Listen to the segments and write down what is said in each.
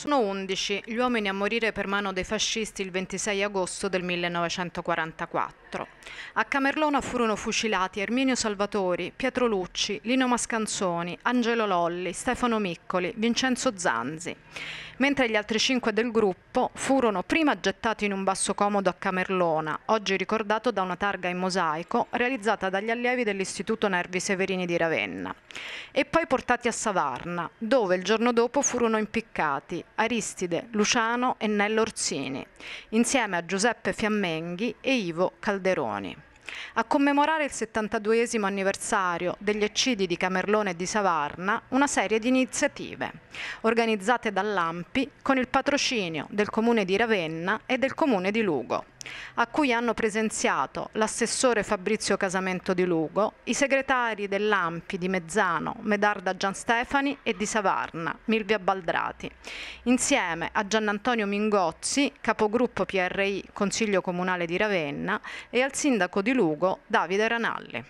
Sono 11 gli uomini a morire per mano dei fascisti il 26 agosto del 1944. A Camerlona furono fucilati Erminio Salvatori, Pietro Lucci, Lino Mascanzoni, Angelo Lolli, Stefano Miccoli, Vincenzo Zanzi mentre gli altri cinque del gruppo furono prima gettati in un basso comodo a Camerlona, oggi ricordato da una targa in mosaico realizzata dagli allievi dell'Istituto Nervi Severini di Ravenna, e poi portati a Savarna, dove il giorno dopo furono impiccati Aristide Luciano e Nello Orsini, insieme a Giuseppe Fiammenghi e Ivo Calderoni. A commemorare il 72 anniversario degli eccidi di Camerlone e di Savarna, una serie di iniziative organizzate dall'AMPI con il patrocinio del Comune di Ravenna e del Comune di Lugo a cui hanno presenziato l'assessore Fabrizio Casamento di Lugo, i segretari dell'AMPI di Mezzano, Medarda Gianstefani e di Savarna, Milvia Baldrati, insieme a Giannantonio Mingozzi, capogruppo PRI Consiglio Comunale di Ravenna e al sindaco di Lugo, Davide Ranalli.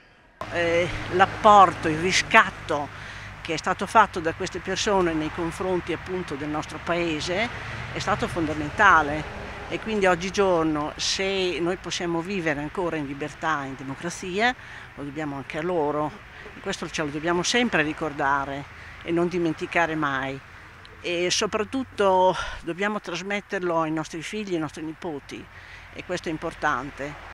Eh, L'apporto, il riscatto che è stato fatto da queste persone nei confronti appunto del nostro paese è stato fondamentale e quindi oggigiorno se noi possiamo vivere ancora in libertà, e in democrazia, lo dobbiamo anche a loro e questo ce lo dobbiamo sempre ricordare e non dimenticare mai e soprattutto dobbiamo trasmetterlo ai nostri figli, ai nostri nipoti e questo è importante.